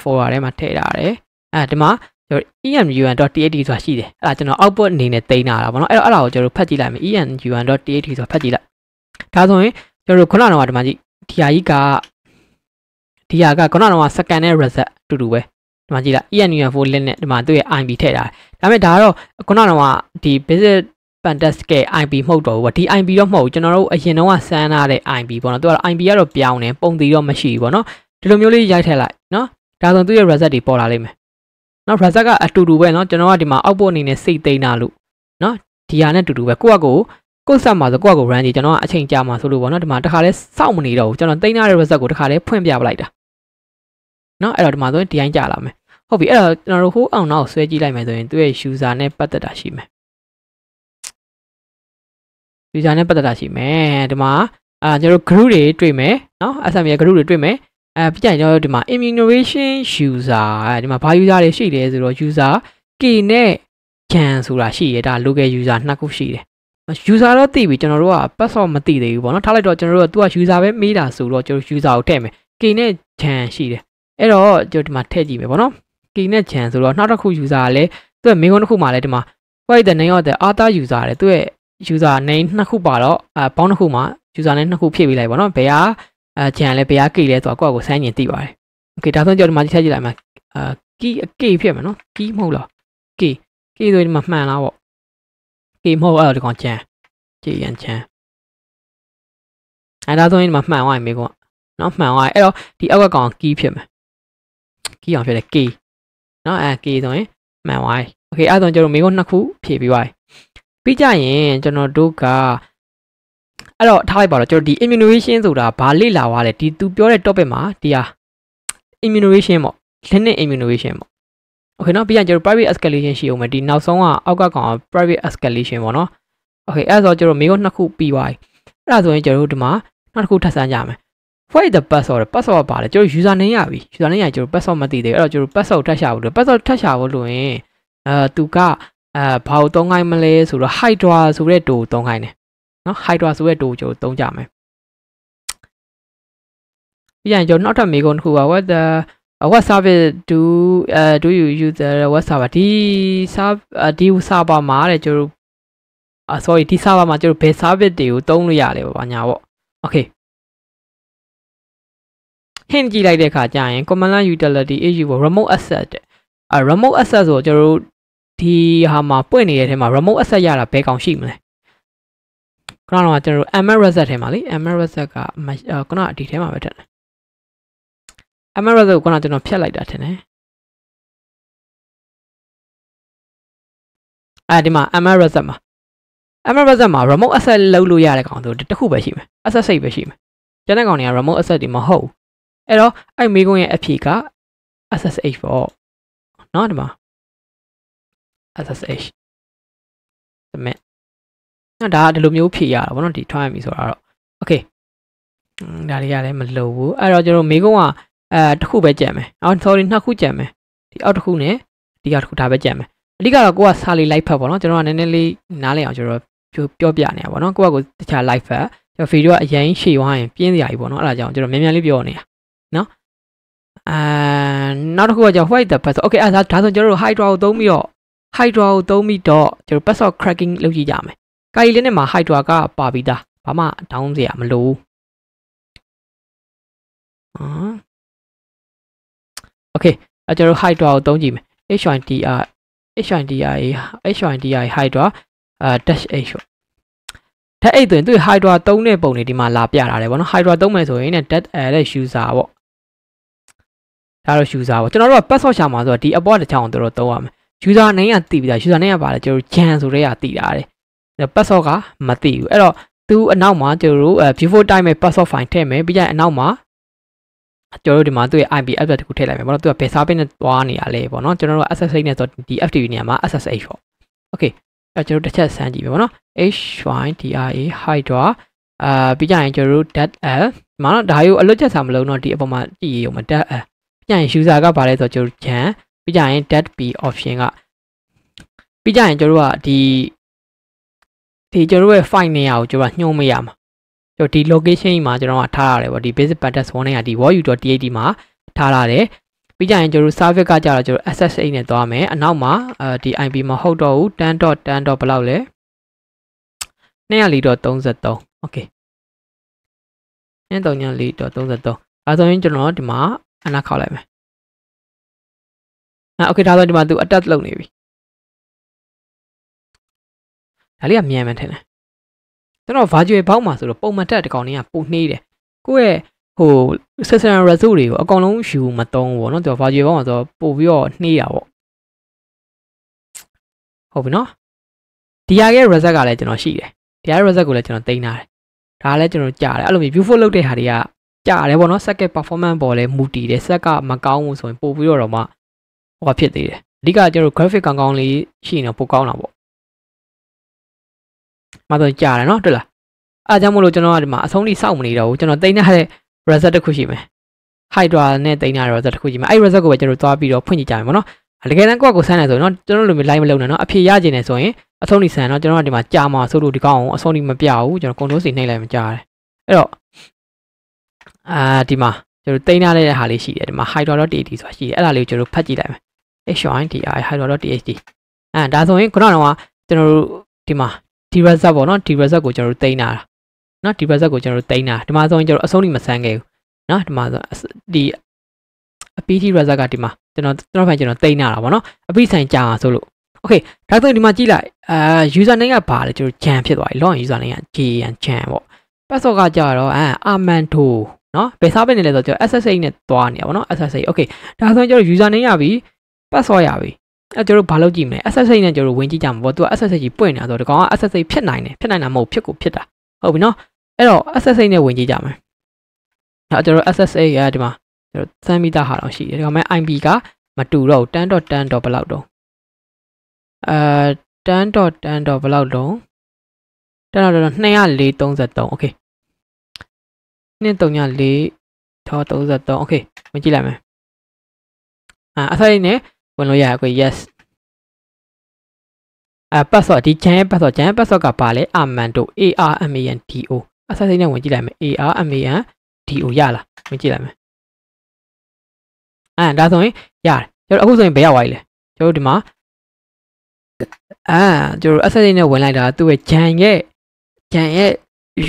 for ရဲမှာထည့်ထားတယ်အဲဒီမှာကျွန်တော် emun.tat ဆိုတာရှိတယ်အဲ့ဒါကျွန်တော် output အနေနဲ့တင်လာတာပေါ့နော်အဲ့တော့အဲ့ဒါကိုကျွန်တော်ဖတ်ကြည့်လိုက်မယ် emun.tat ဆိုတာဖတ်ကြည့်လိုက်ဒါဆိုရင်ကျွန်တော်ခုနကတော့ဒီမှာကြည့်ဒီဟာကြီးကဒီဟာကခုနကတော့ second နဲ့ result အတူတူပဲဒီမှာကြည့်လိုက် ENUN4 link နဲ့ဒီမှာသူ့ရဲ့ IP ထည့်ထားတယ်ဒါပေမဲ့ဒါကတော့ခုနကတော့ဒီ basic fantastic IP မဟုတ်တော့ဘူးဗျဒီ IP တော့မဟုတ်ဘူးကျွန်တော်တို့အရင်တော့ဆန်းထားတဲ့ IP ပေါ့နော်သူကတော့ IP ကတော့ပြောင်းနေပုံသေးတော့မရှိဘူးပေါ့နော်ဒီလိုမျိုးလေးရိုက်ထည့်လိုက်နော်ဒါဆိုသူ့ရဲ့ result တွေပေါ်လာလိမ့်မယ်နော် result ကအတူတူပဲနော်ကျွန်တော်ကဒီမှာ output အနေနဲ့စိတ်သိမ်းတာလို့နော်ဒီဟာနဲ့အတူတူပဲကိုယ့်အကိုကိုယ့်ဆက်မှာဆိုကိုယ့်အကို run ကြီးကျွန်တော်ကအချိန်ကြာမှာဆိုလို့ပေါ့နော်ဒီမှာတခါလဲစောင့်မနေတော့ဘူးကျွန်တော်သိမ်းထားတဲ့ result ကိုတခါလဲဖွင့်ပြပလိုက်တာနော်အဲ့တော့ဒီမှာဆိုရင်ဒီတိုင်းကြာလာမယ်ဟုတ်ပြီအဲ့တော့ကျွန်တော်တို့ဟိုးအောင်နောက်ဆွဲကြည့်လိုက်မယ်ဆိုရင်သူ့ရဲ့ user နဲ့ပတ်သက်တာရှိမယ် user နဲ့ပတ်သက်တာရှိမယ်ဒီမှာအာကျွန်တော် group တွေတွေ့မယ်နော် SME ရဲ့ group တွေတွေ့မယ်အဲပြကြရင်ကျွန်တော်တို့ဒီမှာ immunoration user ဒီမှာဘာ user တွေရှိလဲဆိုတော့ user k နဲ့ jan ဆိုတာရှိရဒါ local user နှစ်ခုရှိတယ် user တော့သိပြီကျွန်တော်တို့က password မသိသေးဘူးပေါ့နော်ထားလိုက်တော့ကျွန်တော်တို့ကသူက user ပဲမေးတာဆိုတော့ကျွန်တော် user ကိုထည့်မယ် k နဲ့ jan ရှိတယ်အဲ့တော့ကျွန်တော်ဒီမှာထည့်ကြည့်မယ်ပေါ့နော် k နဲ့ jan ဆိုတော့နောက်တစ်ခု user ကလည်းသူက main တစ်ခုမှာလည်းဒီမှာ what is the name of the other user လဲသူရဲ့ user name နှစ်ခုပါတော့အဲ bound တစ်ခုမှာ user name နှစ်ခုဖြည့်ပေးလိုက်ပါတော့ဘယ်ဟာအဲဂျန်လဲဘယ်ဟာ key လဲဆိုတာကိုယ့်ကိုစမ်းကျင်သိပါတယ် okay ဒါဆိုကျွန်တော်ဒီမှာချက်ကြည့်လိုက်မှာအဲ key အ key ဖြစ်မှာနော် key မဟုတ်လား key key ဆိုရင်ဒီမှာမှန်လားပေါ့ key မဟုတ်အဲ့တော့ဒီကောင်ဂျန်ကြည်ရန်ဂျန်အဲဒါဆိုရင်ဒီမှာမှန်သွားရင်မိကောနော်မှန်သွားရင်အဲ့တော့ဒီအောက်ကကောင် key ဖြစ်မှာ key အောင်ဖြစ်တယ် key နော်အဲ key ဆိုရင်မှန်သွားရင် okay အဲ့တော့ကျွန်တော်မိကောနှစ်ခုဖြည့်ပေးပါတယ်ပြီးကြရင်ကျွန်တော်တို့ကအဲ့တော့ထားလိုက်ပါတော့ကျွန်တော်ဒီ immunization ဆိုတာဘာလေ့လာွားလဲဒီသူပြောတဲ့ topic မှာဒီဟာ immunization ပေါ့ clinic immunization ပေါ့ okay နော်ပြီးရင်ကျွန်တော် private escalation ရှိအောင်မယ်ဒီနောက်ဆုံးကအောက်ကကောင် private escalation ပေါ့နော် okay အဲ့ဆိုကျွန်တော်မေကိုနှစ်ခုပြီးသွားပြီအဲ့ဒါဆိုရင်ကျွန်တော်တို့ဒီမှာနောက်တစ်ခုထပ်ဆန်းကြမယ် for the password password ပါလေကျွန်တော် user name ရပြီ user name ရကျွန်တော် password မသိသေးဘူးအဲ့တော့ကျွန်တော် password ထပ်ရှာဖို့လို့ password ထပ်ရှာဖို့လို့ရင်အဲသူကအဲဘာကိုသုံးခိုင်းမလဲဆိုတော့ hydra ဆိုတဲ့တူကိုသုံးခိုင်းတယ်နော် hydra ဆိုတဲ့တူကိုကျွန်တော်သုံးကြမယ်ပြီးရင်ကျွန်တော်နောက်ထပ်မေးခွန်းတစ်ခုပါ what the what service do uh do you use the what server ဒီ server ဒီ server မှာတဲ့ကျွန်တော်အ sorry ဒီ server မှာကျွန်တော်ဘယ် service တွေကိုသုံးလို့ရလဲပေါ့ညာပေါ့ okay hint ကြည့်လိုက်တဲ့အခါကျရင် command line utility issue ကို remote access တဲ့အဲ remote access ဆိုတော့ကျွန်တော်တို့ဒီဟာမှာပွင့်နေတဲ့အထဲမှာ remote asset ရတာဘယ်ကောင်ရှိမလဲခဏတော့ကျွန်တော်တို့ MR reset ထဲမှာလေ MR reset ကခဏဒီထဲမှာပဲထည့်တယ် MR reset ကိုခဏကျွန်တော်ဖြတ်လိုက်တာထင်တယ်အဲဒီမှာ MR reset မှာ MR reset မှာ remote asset လောက်လို့ရတဲ့ကောင်ဆိုတခုပဲရှိမယ် asset စိတ်ပဲရှိမယ်ကျန်တဲ့ကောင်တွေက remote asset တွေမဟုတ်ဘူးအဲ့တော့အဲ့မိကွန်းရဲ့အဖြေက SSH ပေါ့နော်ဒီမှာ SSH ဒါမဲ့နော်ဒါကဒီလိုမျိုးဖြည့်ရတာဗောနော်ဒီ try me ဆိုတာတော့ okay ဒါတွေကလည်းမလုံဘူးအဲ့တော့ကျွန်တော်မိကုန်းကအဲတစ်ခုပဲကြံမယ်အော် sorry နှစ်ခုကြံမယ်ဒီအောက်တစ်ခုနဲ့ဒီအောက်တစ်ခုဒါပဲကြံမယ်အဓိကတော့ကိုကစာလေး live ဖတ်ဗောနော်ကျွန်တော်ကနည်းနည်းလေးနားလည်အောင်ကျွန်တော်ပြောပြနေတာဗောနော်ကိုကကိုတခြား live ဖတ်ကျွန်တော်ဗီဒီယိုကအရင်ရှေ့ဝိုင်းပြင်းစရာကြီးဗောနော်အဲ့ဒါကြောင့်ကျွန်တော်မြန်မြန်လေးပြောနေတာနော်အာနောက်တစ်ခုကကျွန်တော် white the pass okay အဲ့ဒါဒါဆိုကျွန်တော်တို့ hydra ကိုသုံးပြီးတော့ Hydra ကိုသုံးပြီးတော့ကျွန်တော် password cracking လုပ်ကြည့်ကြမယ်။ကာလီလေးနဲ့မှာ Hydra ကပါပြီးသား။ဘာမှ down စရာမလိုဘူး။ဟမ် Okay အကျွန်တော် Hydra ကိုသုံးကြည့်မယ်။ HYDR HYDR HYDR Hydra အာ dash h ပေါ့ဓာတ်အိတ်ဆိုရင်သူ Hydra 3တဲ့ပုံတွေဒီမှာလာပြထားတယ်ဗောနော် Hydra 3မယ်ဆိုရင် dead air တဲ့ user ပေါ့ဒါတော့ user ပေါ့ကျွန်တော်တို့က password ရှာမှာဆိုတော့ဒီ app တစ်ချောင်းကိုတို့တော့သုံးရမယ် user name ကသိပြီးသား user name ကပါလဲကျွန်တော် jan ဆိုတဲ့ကသိတာတယ် password ကမသိဘူးအဲ့တော့သူအနောက်မှာကျွန်တော်တို့ before time မဲ့ password file ထည့်မယ်ပြီးရင်အနောက်မှာကျွန်တော်တို့ဒီမှာသူ့ရဲ့ IP address တခုထည့်လိုက်မယ်ပေါ့နော်သူကဘယ် server နဲ့တွားနေရလဲပေါ့နော်ကျွန်တော်တို့ SSH နဲ့ဆိုဒီ FTP နေရာမှာ SSH ပေါ့ okay အဲ့ကျွန်တော်တို့တစ်ချက်စမ်းကြည့်မယ်ပေါ့နော် HYDRA hydra အာပြီးကြရင်ကျွန်တော်တို့ .l မာနော်ဒါ E ကိုအလွတ်ချက်စာမလုံးတော့ဒီအပေါ်မှာကြည့်ရုံမှာ .l ပြန် user ကဘာလဲဆိုတော့ကျွန်တော် jan ပြီးကြရင် dat p option ကပြီးကြရင်ကျွန်တော်တို့ကဒီဒီကျွန်တော်တို့ရဲ့ file နေရာကိုကျွန်တော်ညှို့မရမှာကျွန်တော်ဒီ location မှာကျွန်တော်ကထားရတယ်ဗောဒီ basic pattern 1နဲ့ကဒီ void.tat မှာထားရတယ်ပြီးကြရင်ကျွန်တော်တို့ service ကကြတော့ကျွန်တော် SSH နဲ့သွားမယ်အနောက်မှာအဲဒီ IP မဟုတ်တော့ဘူး 10.10. ဘယ်လောက်လဲ204.33 okay 204.33အဲဆိုရင်ကျွန်တော်ဒီမှာအနောက်ခောက်လိုက်မယ်အာโอเคဒါဆိုဒီမှာ तू attach လုပ်နေပြီဒါလေးကမြန်မှထင်တယ်ကျွန်တော် virtual box မှာဆိုတော့ပုံမှန်တက်တကောင်လေးကပိုနှေးတယ်ကိုယ့်ရဲ့ဟို session result တွေကိုအကောင်လုံးယူမသုံးဘူးပေါ့နော်သူက virtual box မှာဆိုပို့ပြီးတော့နှေးတာပေါ့ဟုတ်ပြီနော်ဒီရရဲ့ result ကလည်းကျွန်တော်ရှိတယ်ဒီရရဲ့ result ကိုလည်းကျွန်တော်တင်ထားတယ်ဒါလည်းကျွန်တော်ကြားတယ်အဲ့လိုမျိုး viewful လုပ်တဲ့ဟာတွေကကြားတယ်ပေါ့နော် second performance ပေါ်လဲမူတည်တယ်ဆက်ကမကောင်းဘူးဆိုရင်ပို့ပြီးတော့တော့မှဟိုကဖြစ်သေးတယ်အဓိကကျတော့ graphic ကောင်းကောင်းလေးရှိရင်တော့ပိုကောင်းတာပေါ့မတော့ကြာတယ်နော်တွေ့လားအားကြောင့်မလို့ကျွန်တော်ကဒီမှာအဆုံးထိစောင့်မနေတော့ဘူးကျွန်တော်တိတ်နေတဲ့ reset တစ်ခုရှိမယ် hydra နဲ့တိတ်နေတဲ့ reset တစ်ခုရှိမယ်အဲ့ reset ကိုပဲကျွန်တော်သွားပြီးတော့ဖွင့်ကြည့်ကြမယ်ပေါ့နော်တကယ်တမ်းကိုယ့်ကိုဆန်းနေဆိုရင်တော့ကျွန်တော်လိုမျိုး line မလုပ်နဲ့နော်အဖြေရကျင်နေဆိုရင်အဆုံးထိဆန်းတော့ကျွန်တော်ကဒီမှာကြာမှာဆိုလို့ဒီကောင်အဆုံးထိမပြဘူးကျွန်တော် control စီနှိပ်လိုက်မှကြာတယ်အဲ့တော့အာဒီမှာကျွန်တော်တိတ်နေတဲ့ဟာလေးရှိတယ်ဒီမှာ hydra.tt ဆိုတာရှိတယ်အဲ့ဒါလေးကိုကျွန်တော်ဖတ်ကြည့်လိုက်မယ် HYDI hydro.txt အဲဒါဆိုရင်ခုနကတော့ကျွန်တော်တို့ဒီမှာ d result ပေါ့နော် d result ကိုကျွန်တော်တို့တင်တာနော် d result ကိုကျွန်တော်တို့တင်တာဒီမှာဆိုရင်ကျွန်တော်အဆုံးထိမဆန်းခဲ့ဘူးနော်ဒီမှာဆိုဒီ PT result ကဒီမှာကျွန်တော်ကျွန်တော်ဖိုင်ကျွန်တော်တင်တာပေါ့နော်အပိဆိုင်ကြာအောင်ဆိုလို့ okay ဒါဆိုဒီမှာကြည့်လိုက်အာ user name ကဘာလဲကျွန်တော် jan ဖြစ်သွားပြီ login user name က jan jan ပေါ့ password ကကြာတော့အာ amando နော်ဘယ်စားပဲနေလဲဆိုတော့ကျွန်တော် SSH နဲ့သွားနေတာပေါ့နော် SSH okay ဒါဆိုရင်ကျွန်တော် user name ရပြီပတ်စော့ရပြီအဲ့ကျွန်တော်တို့ဘာလုပ်ကြည့်မလဲ SSH နဲ့ကျွန်တော်တို့ဝင်ကြည့်ကြမှာပေါ့သူက SSH ကြီးပွင့်နေတာဆိုတော့ဒီကောင်က SSH ဖြစ်နိုင်တယ်ဖြစ်နိုင်တာမဟုတ်ဖြစ်ကိုဖြစ်တာဟုတ်ပြီနော်အဲ့တော့ SSH နဲ့ဝင်ကြည့်ကြမယ်အဲ့ကျွန်တော်တို့ SSH ကဒီမှာကျွန်တော်စမ်းမိတာဟာတော့ရှိတယ်ဒီကောင်မဲ့ IP ကမတူတော့ 10.10. ဘလောက်တော့အဲ 10.10. ဘလောက်တော့10.233 okay 2343 okay မကြည့်လိုက်မယ်အာအစိုင်းနဲ့ဝင်လို့ရအကို yes အပတ် password ဒီ chan ရဲ့ password chan ရဲ့ password ကပါလဲ amando armando အဆက်စိတ်နဲ့ဝင်ကြည့်လိုက်မယ် armando ရလားဝင်ကြည့်လိုက်မယ်အဲဒါဆိုရင်ရတယ်ကျွန်တော်အခုဆိုရင်ဘယ်ရောက်သွားပြီလဲကျွန်တော်ဒီမှာအာကျွန်တော် asset နဲ့ဝင်လိုက်တာသူ့ရဲ့ chan ရဲ့ chan ရဲ့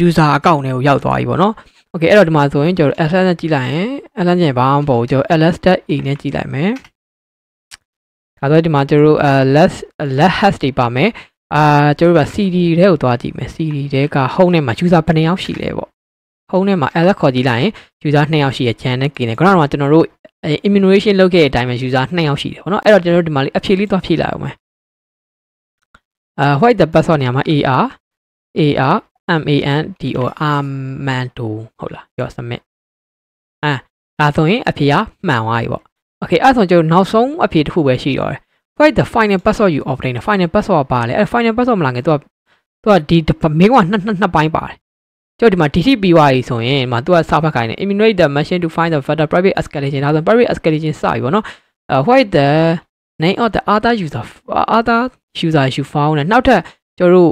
user account နဲ့ကိုရောက်သွားပြီပေါ့နော် okay အဲ့တော့ဒီမှာဆိုရင်ကျွန်တော် asset နဲ့ကြည့်လိုက်ရင် asset နဲ့ဘာမှမပေါ်ဘူးကျွန်တော် ls.a နဲ့ကြည့်လိုက်မယ်။ဒါဆိုဒီမှာကျတို့အဲ let let has တွေပါမယ်။အာကျတို့က CD ထဲကိုသွားကြည့်မယ်။ CD ထဲက home ထဲမှာ user ဘယ်နှစ်ယောက်ရှိလဲပေါ့။ home ထဲမှာ ls ခေါ်ကြည့်လိုက်ရင် user 2ယောက်ရှိရယ် chan နဲ့ kin နဲ့ ground မှာကျွန်တော်တို့ immunization လုပ်ခဲ့တဲ့အချိန်မှာ user 2ယောက်ရှိတယ်ပေါ့နော်။အဲ့တော့ကျွန်တော်တို့ဒီမှာလေးအဖြေလေးသွားဖြည့်လိုက်အောင်မယ်။အာ white the password နေရာမှာ ar ar mando armando ဟုတ်လား your submit အာဒါဆိုရင်အဖြေကမှန်သွားပြီပေါ့ Okay အဲ့ဆိုကျွန်တော်နောက်ဆုံးအဖြေတစ်ခုပဲရှိတော့တယ် Write the final password you obtain final password ပါလေအဲ့ final password မလာငယ်သူကသူကဒီမိကွာနှစ်နှစ်နှစ်ပိုင်းပါတယ်ကျော်ဒီမှာ DTP ပြီးသွားပြီဆိုရင်ဒီမှာသူကစာဖတ်ခိုင်းတယ် immunate the machine to find the vector private escalation ဒါဆို private escalation စပြီပေါ့နော် uh, write the name of the other user other user you found နောက်ထပ်ကျွန်တော်တို့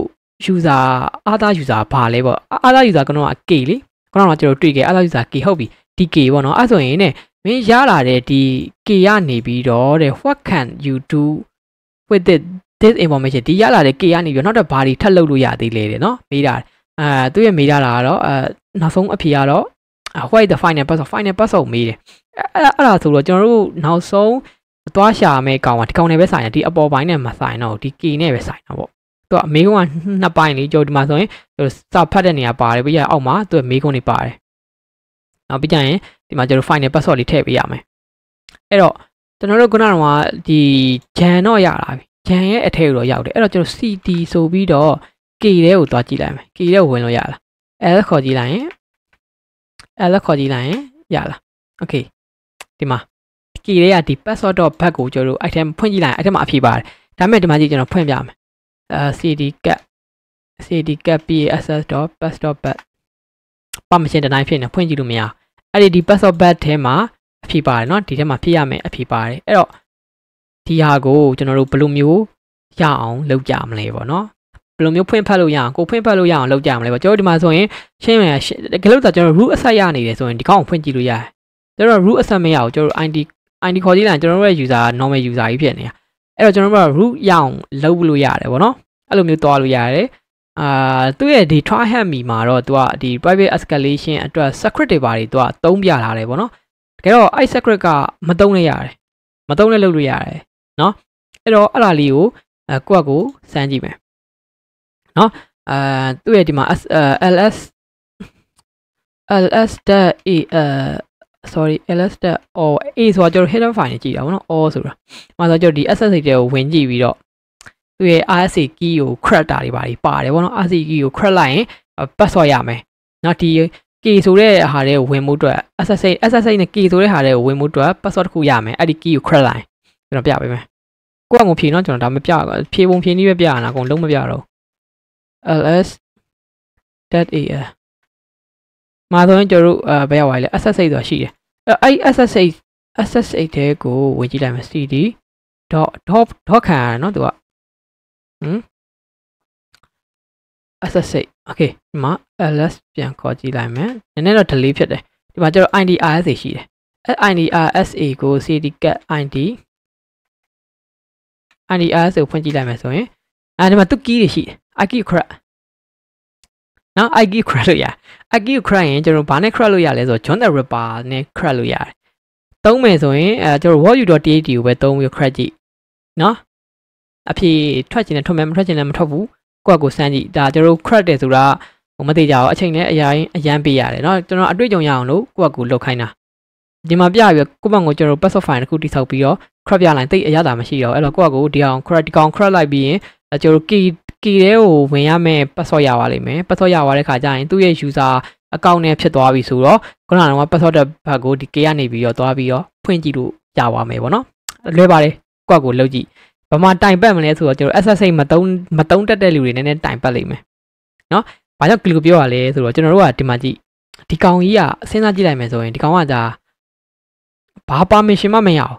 user other user ဘာလဲပေါ့ other user ကတော့ K လေခုနကကျွန်တော်တွေ့ခဲ့ other user K ဟုတ်ပြီ DK ပေါ့နော်အဲ့ဆိုရင်ねမင်းရလာတဲ့ဒီ K ရနေပြီးတော့တဲ့ what can you do with it this information ဒီရလာတဲ့ K ရနေပြီးတော့နောက်တော့ဘာတွေထပ်လုပ်လို့ရသေးလဲတဲ့နော်မေးတာအဲသူရဲ့မေးတာကတော့အဲနောက်ဆုံးအဖြေကတော့ why the final pass of final pass ကိုမေးတယ်အဲ့အဲ့ဒါဆိုတော့ကျွန်တော်တို့နောက်ဆုံးသွားရှာမယ့်ကောင်ကဒီကောင်နဲ့ပဲဆိုင်တယ်ဒီအပေါ်ပိုင်းနဲ့မဆိုင်တော့ဒီ K နဲ့ပဲဆိုင်တာပေါ့သူကမေးခွန်းကနှစ်ပိုင်းလေကျော်ဒီမှာဆိုရင်စဖတ်တဲ့နေရာပါတယ်ပြီးရအောက်မှာသူကမေးခွန်းတွေပါတယ်နောက်ပြီးကြရင်ဒီမှာကျွန်တော် file နဲ့ password လေးထည့်ပေးရမယ်အဲ့တော့ကျွန်တော်တို့ခုနကဒီ jan တော့ရလာပြီ jan ရဲ့အထက်ကိုတော့ရောက်တယ်အဲ့တော့ကျွန်တော် cd ဆိုပြီးတော့ k တဲ့ကိုသွားကြည့်လိုက်မယ် k တဲ့ဝင်လို့ရလား l ခေါ်ကြည့်လိုက်ရင် l ခေါ်ကြည့်လိုက်ရင်ရလား okay ဒီမှာ k တဲ့ကဒီ password.back ကိုကျွန်တော်တို့ item ဖွင့်ကြည့်လိုက်ရင် item မှာအဖြေပါတယ်ဒါမဲ့ဒီမှာကြည့်ကျွန်တော်ဖွင့်ပြမယ်အဲ cd cat cd cat pass.pass.back permission တိုင်းဖြစ်နေဖွင့်ကြည့်လို့မရဘူးအဲ့ဒီဒီ password bat ထဲမှာအဖြစ်ပါတယ်เนาะဒီထဲမှာဖြစ်ရမယ်အဖြစ်ပါတယ်အဲ့တော့ဒီဟာကိုကျွန်တော်တို့ဘယ်လိုမျိုးရအောင်လုပ်ကြမလဲပေါ့เนาะဘယ်လိုမျိုးဖွင့်ဖက်လို့ရအောင်ကိုဖွင့်ဖက်လို့ရအောင်လုပ်ကြမလဲပေါ့ကျွန်တော်ဒီမှာဆိုရင်ရှင်းမယ်ကလေးတို့ကျွန်တော် root asset ရနေတယ်ဆိုရင်ဒီကောင်ကိုဖွင့်ကြည့်လို့ရတယ်ကျွန်တော် root asset မရအောင်ကျွန်တော် id id ခေါ်ကြည့်လိုက်ကျွန်တော်ရဲ့ user normal user ကြီးဖြစ်နေတာအဲ့တော့ကျွန်တော်တို့က root ရအောင်လုပ်လို့ရတယ်ပေါ့เนาะအဲ့လိုမျိုးသွားလို့ရတယ်အာသူ့ရဲ့ဒီ try hand me မှာတော့သူကဒီ private escalation အတွက် secret တွေပါတယ်သူကသုံးပြလာတယ်ဗောနော်တကယ်တော့အဲ့ secret ကမသုံးလဲရတယ်မသုံးလဲလုပ်လို့ရတယ်เนาะအဲ့တော့အဲ့ဒါလေးကိုအဲကိုယ့်ကိုစမ်းကြည့်မယ်เนาะအာသူ့ရဲ့ဒီမှာ ls ls.a အဲ sorry ls.or a ဆိုတော့ကျွန်တော် hidden file ကြီးကြည့်တာဗောနော် or ဆိုတာအဲဆိုတော့ဒီ ssh တွေကိုဝင်ကြည့်ပြီးတော့သူ့ရဲ့ RSA key ကို character တွေပါတွေပါတယ်ဗောနော် RSA key ကို character လိုက်ရင် password ရမယ်နော်ဒီ K ဆိုတဲ့ဟာတွေကိုဝင်မှုအတွက် SSH SSH နဲ့ K ဆိုတဲ့ဟာတွေကိုဝင်မှုအတွက် password တစ်ခုရမယ်အဲ့ဒီ key ကို character လိုက်ကျွန်တော်ပြပေးမယ်ကိုယ့်အကုန်ဖြေနော်ကျွန်တော်ဒါမပြဖြေပုံဖြေနည်းပဲပြရတာအကုန်လုံးမပြတော့ ls .al မှာဆိုရင်ကျွန်တော်တို့အဲဘယ်ရောက်ပါလဲ SSH ဆိုတာရှိတယ်အဲ့ SSH SSH တဲကိုဝင်ကြည့်လိုက်မယ် cd dot dot dot ခံရနော်သူကဟမ် SSH okay ဒီမှာ ls ပြန်ခေါ်ကြည့်လိုက်မယ်နည်းနည်းတော့ delay ဖြစ်တယ်ဒီမှာကျတော့ IDRSA ရှိတယ်အဲ့ IDRSA ကို CD cat ID IDRSA ကိုဖွင့်ကြည့်လိုက်မယ်ဆိုရင်အဲ့ဒီမှာသူ key တွေရှိတယ် IK crack နော် IK crack လို့ရ IK crack ရင်ကျွန်တော်ဘာနဲ့ crack လို့ရလဲဆိုတော့ John the Ripper နဲ့ crack လို့ရတယ်သုံးမယ်ဆိုရင်အဲကျွန်တော် what you.tat ကိုပဲသုံးပြီး crack ကြည့်နော်အဖြေထွက်ချင်တယ်ထွက်မယ်မထွက်ချင်လည်းမထွက်ဘူးကိုယ့်အကိုစမ်းကြည့်ဒါကျွန်တော်တို့ credit တယ်ဆိုတာမသိကြအောင်အချိန်နဲ့အရင်အရန်ပေးရတယ်เนาะကျွန်တော်အတွေ့အကြုံရအောင်လို့ကိုယ့်အကိုလောက်ခိုင်းတာဒီမှာပြပြီးကိုယ့်ဘက်ကိုကျွန်တော် pass file တစ်ခုတိဆောက်ပြီးတော့ crop ပြလိုက်တိတ်အရသာမရှိတော့အဲ့တော့ကိုယ့်အကိုဒီအောင် credit ဒီကောင် credit လိုက်ပြီးရင်ကျွန်တော် key key တဲ့ကိုဝင်ရမယ် password ရပါလိမ့်မယ် password ရပါတဲ့ခါကျရင်သူ့ရဲ့ user account နဲ့ဖြစ်သွားပြီဆိုတော့ခုနကတော့ password ဘက်ကိုဒီ key ကနေပြီးတော့သွားပြီးတော့ဖွင့်ကြည့်လို့ရပါမယ်ပေါ့နော်လွယ်ပါတယ်ကိုယ့်အကိုလောက်ကြည့်ဘမတိုင်ပတ်မလဲဆိုတော့ကျွန်တော် SSH မတုံးမတုံးတက်တဲ့လူတွေနည်းနည်းတိုင်ပတ်လိမ့်မယ်เนาะဘာကြောင့် glue ပြောရလဲဆိုတော့ကျွန်တော်တို့ကဒီမှာကြည့်ဒီကောင်ကြီးကစဉ်းစားကြည့်လိုက်မယ်ဆိုရင်ဒီကောင်ကဒါဘာ permission မှမရအောင်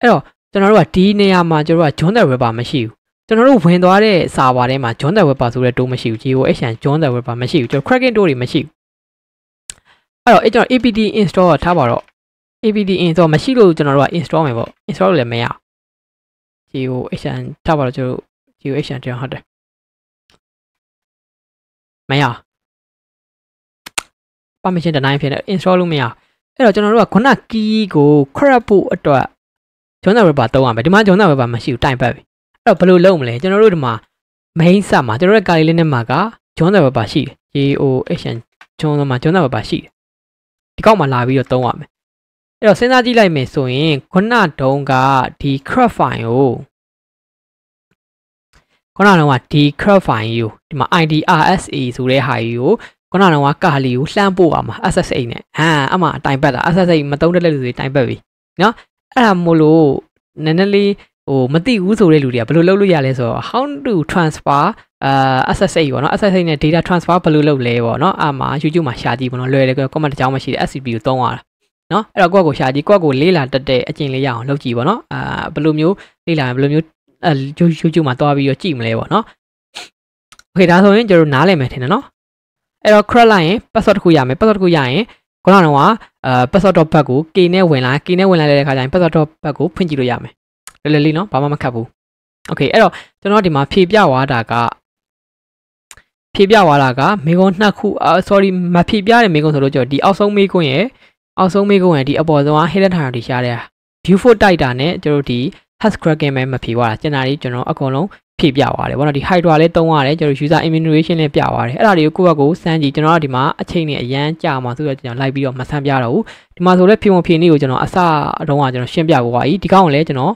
အဲ့တော့ကျွန်တော်တို့ကဒီနေရာမှာကျွန်တော်တို့က John the Webber မရှိဘူးကျွန်တော်တို့ဝင်သွားတဲ့ server ထဲမှာ John the Webber ဆိုတဲ့ tool မရှိဘူး GeoHN John the Webber မရှိဘူးကျွန်တော် cracking tool တွေမရှိဘူးအဲ့တော့အဲ့ကျွန်တော် apt install ထားပါတော့ apt install မရှိလို့ကျွန်တော်တို့က install မယ်ပေါ့ install လည်းမရအောင် GOHN ထားပါတော့ကျတို့ GOHN တောင်ဟုတ်တယ်မရ permission တနိုင်ဖြစ်နေ install လုပ်မရအဲ့တော့ကျွန်တော်တို့ကခုန key ကို crop ဖို့အတွက် Journal Wrapper သုံးရမယ်ဒီမှာ Journal Wrapper မရှိဘူးတိုင်ပတ်ပြီအဲ့တော့ဘယ်လိုလုပ်မလဲကျွန်တော်တို့ဒီမှာ main set မှာကျွန်တော်တို့ကာလီလေးနဲ့မှာက Journal Wrapper ရှိတယ် GOHN ကျွန်တော်မှာ Journal Wrapper ရှိတယ်ဒီကောက်မှာလာပြီးတော့သုံးရမယ်အဲ့တော့စဉ်းစားကြည့်လိုက်မယ်ဆိုရင်ခုနတုန်းကဒီ crop file ကိုခုနတုန်းကဒီ crop file ကိုဒီမှာ idrsa ဆိုတဲ့ဟာကြီးကိုခုနတုန်းကကာလီကိုလှမ်းပို့ပါမှာ SSH နဲ့အာအမှအတိုင်ပတ်တာ SSH မတုံးတက်တဲ့လူတွေတိုင်ပတ်ပြီနော်အဲ့ဒါမို့လို့နည်းနည်းလေးဟိုမသိဘူးဆိုတဲ့လူတွေကဘယ်လိုလုပ်လို့ရလဲဆိုတော့ how to transfer အာ SSH ပေါ့နော် SSH နဲ့ data transfer ဘယ်လိုလုပ်လဲပေါ့နော်အာမှာ YouTube မှာရှာကြည့်ပေါ့နော်လွယ်တယ်ကွ comment တစ်ကြောင်းမှရှိတယ် SCP ကိုသုံးရတာနော်အဲ့တော့ကိုယ့်ကိုရှာကြည့်ကိုယ့်ကိုလေးလာတက်တဲ့အကျင့်လေးရအောင်လုပ်ကြည့်ပေါ့နော်အာဘယ်လိုမျိုးလေးလာဘယ်လိုမျိုးအဲ YouTube မှာတွားပြီးတော့ကြည့်မလဲပေါ့နော်โอเคဒါဆိုရင်ကျွန်တော်နားလည်မယ်ထင်တယ်နော်အဲ့တော့ crack လိုက်ရင် password တစ်ခုရမယ် password တစ်ခုရရင်ခုနကတော့အာ password bug ကို k နဲ့ဝင်လာ k နဲ့ဝင်လာတဲ့အခါကျရင် password bug ကိုဖွင့်ကြည့်လို့ရမယ်လွယ်လွယ်လေးနော်ဘာမှမခက်ဘူးโอเคအဲ့တော့ကျွန်တော်ဒီမှာဖြည့်ပြသွားတာကဖြည့်ပြသွားတာကမေကွန်နှစ်ခုအာ sorry မဖြည့်ပြတဲ့မေကွန်ဆိုလို့ကျွန်တော်ဒီအောက်ဆုံးမေကွန်ရဲ့အောင်ဆုံးမိကုန်းရဲ့ဒီအပေါ်ဆုံးက hidden hierarchy ရှားတဲ့ view for တိုက်တာနဲ့ကျွန်တော်တို့ဒီ hash cracking ပဲမဖြေသွားတာကျန်တာတွေကျွန်တော်အကုန်လုံးဖြေပြသွားတယ်ဗောနော်ဒီ hydra လည်းတုံးရတယ်ကျွန်တော် user immunization လည်းပြသွားတယ်အဲ့ဒါတွေကိုကိုယ့်ဘက်ကိုစမ်းကြည့်ကျွန်တော်ကဒီမှာအချိန်နဲ့အရန်ကြာမှာဆိုတော့ကျွန်တော်လိုက်ပြီးတော့မဆန်းပြတော့ဘူးဒီမှာဆိုလည်းဖြေမဖြေနေကိုကျွန်တော်အစအတုံးကကျွန်တော်ရှင်းပြသွားပြီဒီကောင်ကိုလည်းကျွန်တော်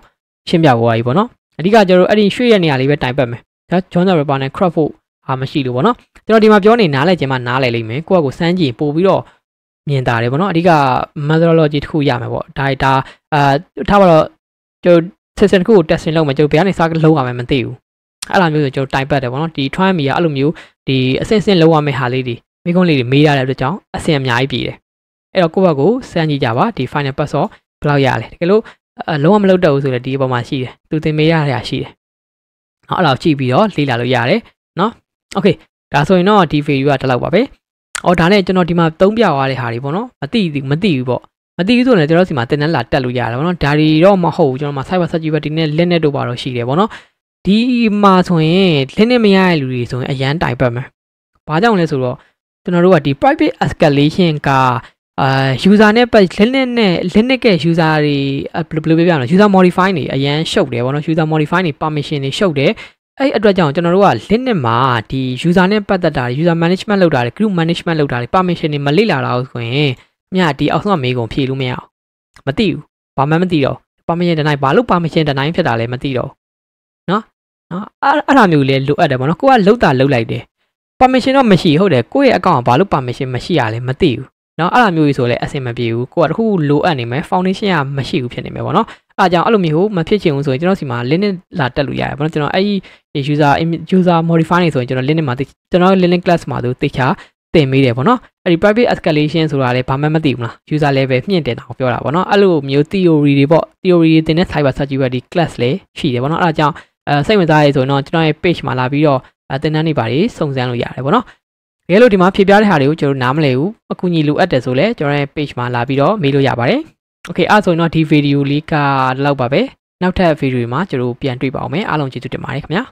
ရှင်းပြသွားပြီဗောနော်အဓိကကျွန်တော်အဲ့ဒီရွှေ့ရနေရာလေးပဲတိုင်ပတ်မယ်ဒါ John Rubber နဲ့ Crawford ဟာမရှိလို့ဗောနော်ကျွန်တော်ဒီမှာပြောနေနားလဲခြင်းမှာနားလဲလိမ့်မယ်ကိုယ့်ဘက်ကိုစမ်းကြည့်ပို့ပြီးတော့မြင်တာတယ်ပေါ့နော်အဓိက methodology တစ်ခုရမှာပေါ့ data အာထားပါတော့ကျွန်တော် system တစ်ခုကို testing လုပ်မယ်ကျွန်တော်ဘယ်ကနေစလုပ်ရမယ်မသိဘူးအဲ့လိုမျိုးဆိုကျွန်တော်တိုင်ပတ်တယ်ပေါ့နော်ဒီ try me ကအဲ့လိုမျိုးဒီအဆင့်ဆင့်လုပ်ရမယ့်ဟာလေးတွေမိကုန်းလေးတွေမေးရတဲ့အတွက်ကြောင့်အဆင့်အများကြီးပြည်တယ်အဲ့တော့ကိုယ့်ဘက်ကိုစမ်းကြည့်ကြပါဒီ final pass တော့ဘယ်လောက်ရလဲတကယ်လို့လုံးဝမလုပ်တော့ဘူးဆိုလည်းဒီအပေါ်မှာရှိတယ်သူသင်မေးရတာရှိတယ်နော်အဲ့လောက်ကြည့်ပြီးတော့လေ့လာလို့ရတယ်နော် okay ဒါဆိုရင်တော့ဒီ video ကဒီလောက်ပါပဲ။အော်ဒါနဲ့ကျွန်တော်ဒီမှာသုံးပြသွားတဲ့ဟာတွေပေါ့နော်မသိဘူးမသိဘူးပေါ့မသိဘူးဆိုရင်ကျွန်တော်စီမှာတင်တန်းလာတက်လို့ရတာပေါ့နော်ဒါတွေတော့မဟုတ်ဘူးကျွန်တော်မှာ cyber security နဲ့ linux တို့ပါတော့ရှိတယ်ပေါ့နော်ဒီမှာဆိုရင် linux မရတဲ့လူတွေဆိုရင်အရန်တိုင်ပတ်မယ်ဘာကြောင့်လဲဆိုတော့ကျွန်တော်တို့ကဒီ private escalation ကအာ user နဲ့ linux နဲ့ linux ရဲ့ user တွေဘယ်လိုပြောပြရမလဲ user modify တွေအရန်ရှုပ်တယ်ပေါ့နော် user modify တွေ permission တွေရှုပ်တယ်အဲ့အတွက်ကြောင့်ကျွန်တော်တို့က Linux မှာဒီ user နဲ့ပတ်သက်တာ user management လုပ်တာတွေ group management လုပ်တာတွေ permission တွေမလေ့လာတာဆိုရင်မြတ်ဒီအောက်ဆုံးကမေးကုန်ဖြေလို့မရအောင်မသိဘူးဘာမှမသိတော့ permission တနိုင်ဘာလို့ permission တနိုင်ဖြစ်တာလဲမသိတော့နော်နော်အဲ့အဲ့လိုမျိုးလေလိုအပ်တယ်ပေါ့နော်ကိုကလုတ်တာလုတ်လိုက်တယ် permission တော့မရှိဟုတ်တယ်ကိုယ့်ရဲ့အကောင့်ကဘာလို့ permission မရှိရလဲမသိဘူးနော်အဲ့လိုမျိုးကြီးဆိုလဲအဆင်မပြေဘူးကိုကတခုလိုအပ်နေမယ် foundation ကမရှိဘူးဖြစ်နေမယ်ပေါ့နော်အားကြောင့်အဲ့လိုမျိုးမဖြစ်ချင်ဘူးဆိုရင်ကျွန်တော်စီမှာ limit လာတက်လို့ရတယ်ဘာလို့ကျွန်တော်အဲ့ဒီ user user modify နေဆိုရင်ကျွန်တော် limit မှာကျွန်တော် limit class မှာဆိုတေချာတင်ပေးတယ်ပေါ့နော်အဲ့ဒီ private escalation ဆိုတာလည်းဘာမှမသိဘူးလား user level မြင့်တင်တာကိုပြောတာပေါ့နော်အဲ့လိုမျိုး theory တွေပေါ့ theory တွေတင်တဲ့ cyber security class လည်းရှိတယ်ပေါ့နော်အဲ့ဒါကြောင့်အဲစိတ်ဝင်စားရည်ဆိုရင်တော့ကျွန်တော်ရဲ့ page မှာလာပြီးတော့တင်တန်းနေပါတယ်စုံစမ်းလို့ရတယ်ပေါ့နော်တကယ်လို့ဒီမှာဖြည့်ပြတဲ့ဟာတွေကိုကျွန်တော်နားမလည်ဘူးအကူအညီလိုအပ်တယ်ဆိုလဲကျွန်တော်ရဲ့ page မှာလာပြီးတော့မေးလို့ရပါတယ်โอเคအဲ့ဆိုရင်တော့ဒီဗီဒီယိုလေးကလောက်ပါပဲနောက်ထပ်ဗီဒီယိုမှာကျွန်တော်ပြန်တွေ့ပါအောင်မယ်အားလုံးကျေးဇူးတင်ပါတယ်ခင်ဗျာ